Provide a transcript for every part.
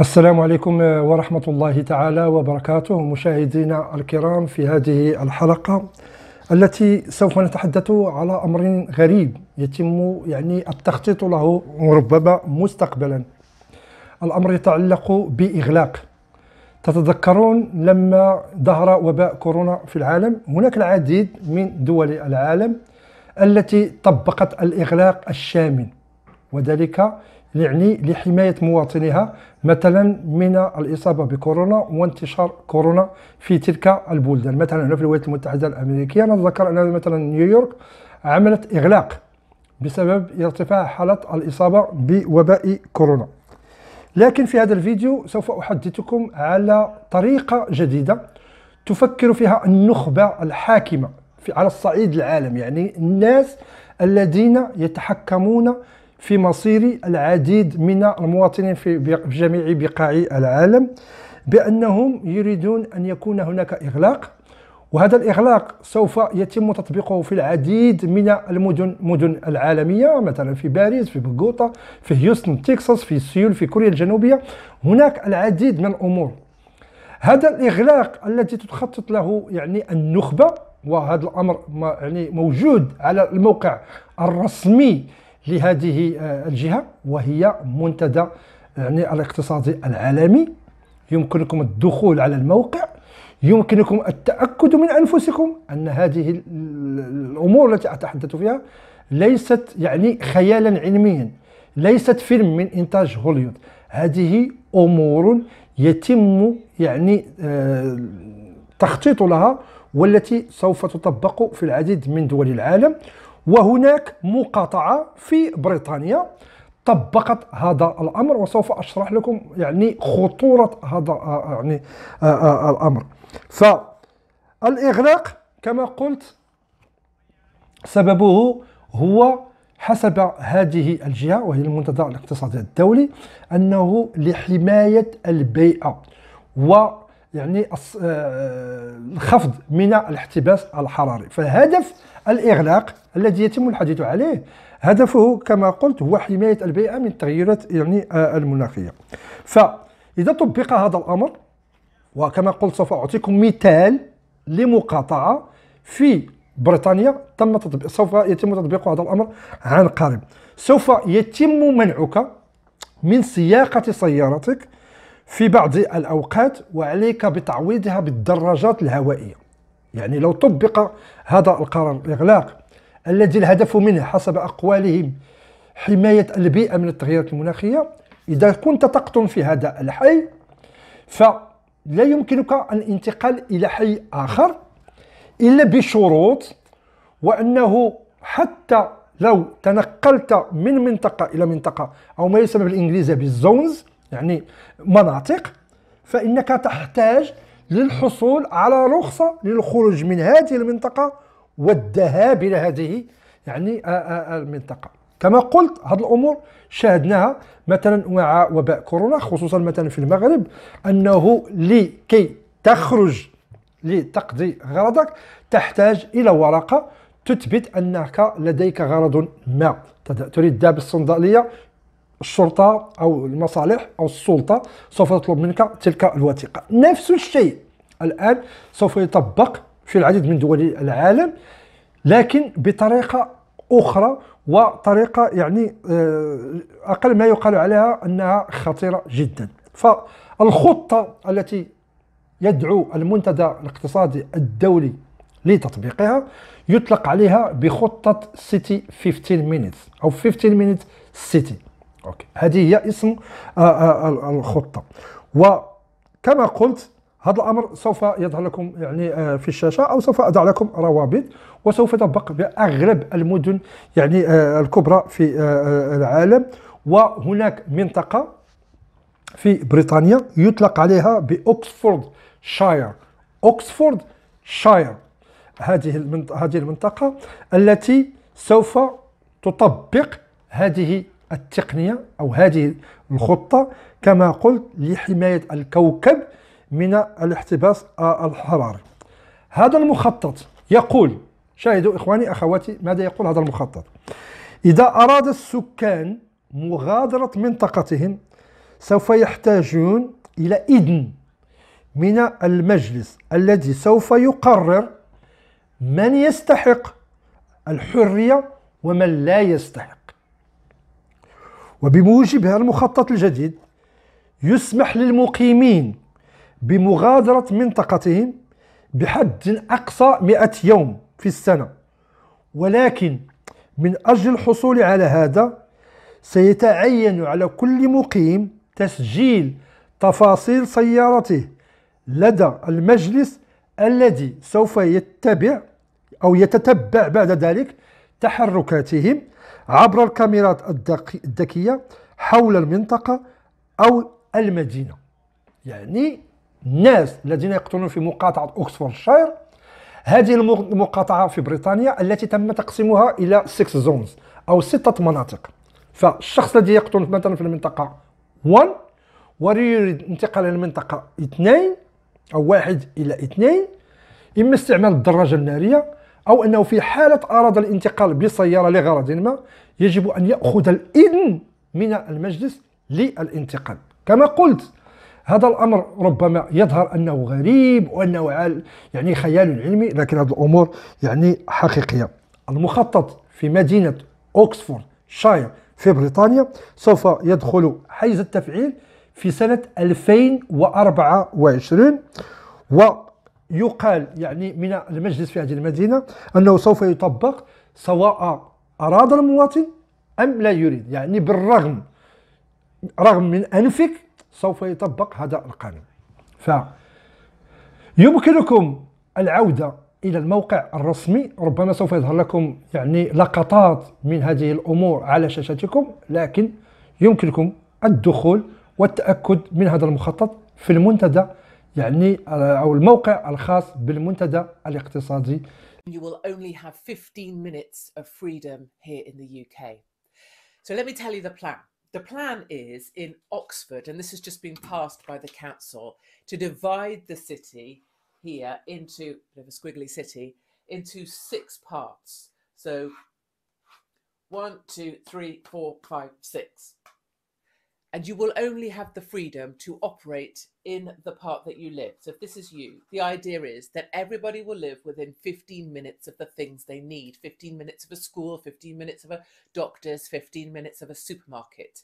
السلام عليكم ورحمة الله تعالى وبركاته مشاهدينا الكرام في هذه الحلقة التي سوف نتحدث على أمر غريب يتم يعني التخطيط له ربما مستقبلا الأمر يتعلق بإغلاق تتذكرون لما ظهر وباء كورونا في العالم هناك العديد من دول العالم التي طبقت الإغلاق الشامل وذلك يعني لحماية مواطنيها مثلا من الإصابة بكورونا وانتشار كورونا في تلك البلدان مثلا هنا في الولايات المتحدة الأمريكية نتذكر أن مثلا نيويورك عملت إغلاق بسبب ارتفاع حالة الإصابة بوباء كورونا لكن في هذا الفيديو سوف أحدثكم على طريقة جديدة تفكر فيها النخبة الحاكمة على الصعيد العالم يعني الناس الذين يتحكمون في مصير العديد من المواطنين في جميع بقاع العالم بأنهم يريدون أن يكون هناك إغلاق وهذا الإغلاق سوف يتم تطبيقه في العديد من المدن مدن العالمية مثلا في باريس في بوغوطة في هيوستن تكساس في سيول في كوريا الجنوبية هناك العديد من الأمور هذا الإغلاق الذي تخطط له يعني النخبة وهذا الأمر يعني موجود على الموقع الرسمي لهذه آه، الجهة وهي منتدى آه، يعني الاقتصادي العالمي يمكنكم الدخول على الموقع يمكنكم التأكد من أنفسكم أن هذه الأمور التي أتحدث فيها ليست يعني خيالا علميا ليست فيلم من إنتاج هوليوود هذه أمور يتم يعني آه، تخطيط لها والتي سوف تطبق في العديد من دول العالم وهناك مقاطعة في بريطانيا طبقت هذا الامر وسوف اشرح لكم يعني خطوره هذا آه، آه، يعني آه، الامر فالاغلاق كما قلت سببه هو حسب هذه الجهه وهي المنتدى الاقتصادي الدولي انه لحمايه البيئه و يعني آه، الخفض من الاحتباس الحراري فهدف الاغلاق الذي يتم الحديث عليه هدفه كما قلت هو حمايه البيئه من التغيرات يعني آه، المناخيه فاذا طبق هذا الامر وكما قلت سوف اعطيكم مثال لمقاطعه في بريطانيا تم تطبيق سوف يتم تطبيق هذا الامر عن قريب سوف يتم منعك من سياقه سيارتك في بعض الأوقات وعليك بتعويضها بالدراجات الهوائية يعني لو طبق هذا القرار الإغلاق الذي الهدف منه حسب أقوالهم حماية البيئة من التغيرات المناخية إذا كنت تقطن في هذا الحي فلا يمكنك الانتقال إلى حي آخر إلا بشروط وأنه حتى لو تنقلت من منطقة إلى منطقة أو ما يسمى بالإنجليزية بالزونز يعني مناطق فإنك تحتاج للحصول على رخصة للخروج من هذه المنطقة والذهاب إلى هذه يعني آه، آه، آه، المنطقة كما قلت هذه الأمور شاهدناها مثلا مع وباء كورونا خصوصا مثلا في المغرب أنه لكي تخرج لتقضي غرضك تحتاج إلى ورقة تثبت أنك لديك غرض ما تريد ذهب الصندلية الشرطة أو المصالح أو السلطة سوف تطلب منك تلك الوثيقة نفس الشيء الآن سوف يطبق في العديد من دول العالم لكن بطريقة أخرى وطريقة يعني آه، أقل ما يقال عليها أنها خطيرة جدا فالخطة التي يدعو المنتدى الاقتصادي الدولي لتطبيقها يطلق عليها بخطة سيتي 15 مينيت أو 15 مينيت سيتي اوكي هذه هي اسم آه، آه، الخطه وكما قلت هذا الامر سوف يظهر لكم يعني آه، في الشاشه او سوف اضع لكم روابط وسوف يطبق باغلب المدن يعني الكبرى في العالم وهناك منطقه في بريطانيا يطلق عليها باوكسفورد شاير اوكسفورد شاير هذه هذه المنطقه التي سوف تطبق هذه التقنية أو هذه الخطة كما قلت لحماية الكوكب من الاحتباس آه، الحراري هذا المخطط يقول شاهدوا إخواني أخواتي ماذا يقول هذا المخطط إذا أراد السكان مغادرة منطقتهم سوف يحتاجون إلى إذن من المجلس الذي سوف يقرر من يستحق الحرية ومن لا يستحق هذا المخطط الجديد يسمح للمقيمين بمغادرة منطقتهم بحد أقصى مئة يوم في السنة ولكن من أجل الحصول على هذا سيتعين على كل مقيم تسجيل تفاصيل سيارته لدى المجلس الذي سوف يتبع أو يتتبع بعد ذلك تحركاتهم عبر الكاميرات الذكية حول المنطقة أو المدينة يعني الناس الذين يقتلون في مقاطعة أكسفورشاير هذه المقاطعة في بريطانيا التي تم تقسيمها إلى 6 زونز أو ستة مناطق فالشخص الذي يقتل مثلا في المنطقة 1 ويريد انتقال المنطقة 2 أو 1 إلى 2 إما استعمال الدراجة النارية أو أنه في حالة أراد الانتقال بسيارة لغرض ما يجب أن يأخذ الإذن من المجلس للانتقال كما قلت هذا الأمر ربما يظهر أنه غريب وأنه يعني خيال علمي لكن هذه الأمور يعني حقيقية المخطط في مدينة أوكسفورد شاير في بريطانيا سوف يدخل حيز التفعيل في سنة 2024 و يقال يعني من المجلس في هذه المدينة أنه سوف يطبق سواء أراد المواطن أم لا يريد يعني بالرغم رغم من أنفك سوف يطبق هذا القانون ف يمكنكم العودة إلى الموقع الرسمي ربما سوف يظهر لكم يعني لقطات من هذه الأمور على شاشتكم لكن يمكنكم الدخول والتأكد من هذا المخطط في المنتدى يعني أو الموقع الخاص بالمنتدى الاقتصادي You will only have 15 minutes of freedom here in the UK. So let me tell you the plan. The plan is in Oxford, and this has just been passed by the council, to divide the city here into a bit of a squiggly city into six parts. So one, two, three, four, five, six and you will only have the freedom to operate in the part that you live. So, if this is you, the idea is that everybody will live within 15 minutes of the things they need 15 minutes of a school, 15 minutes of a doctor's, 15 minutes of a supermarket.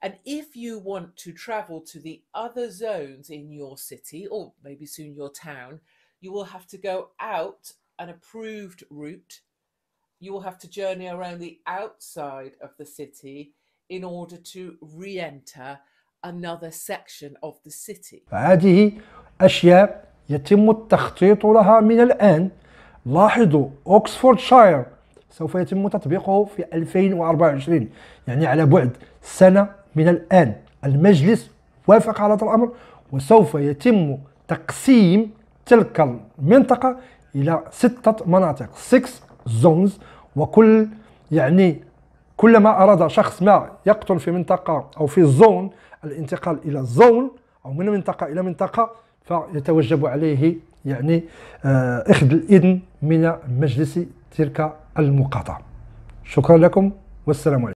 And if you want to travel to the other zones in your city or maybe soon your town, you will have to go out an approved route. You will have to journey around the outside of the city in order to re-enter another section of the city. فهذه أشياء يتم التخطيط لها من الآن لاحظوا أوكسفوردشاير سوف يتم تطبيقه في 2024 يعني على بعد سنة من الآن المجلس وافق على هذا الأمر وسوف يتم تقسيم تلك المنطقة إلى ستة مناطق six zones وكل يعني كلما أراد شخص ما يقتل في منطقة أو في الزون الانتقال إلى الزون أو من منطقة إلى منطقة فيتوجب عليه يعني آه، أخذ الإذن من مجلس تلك المقاطعة شكرا لكم والسلام عليكم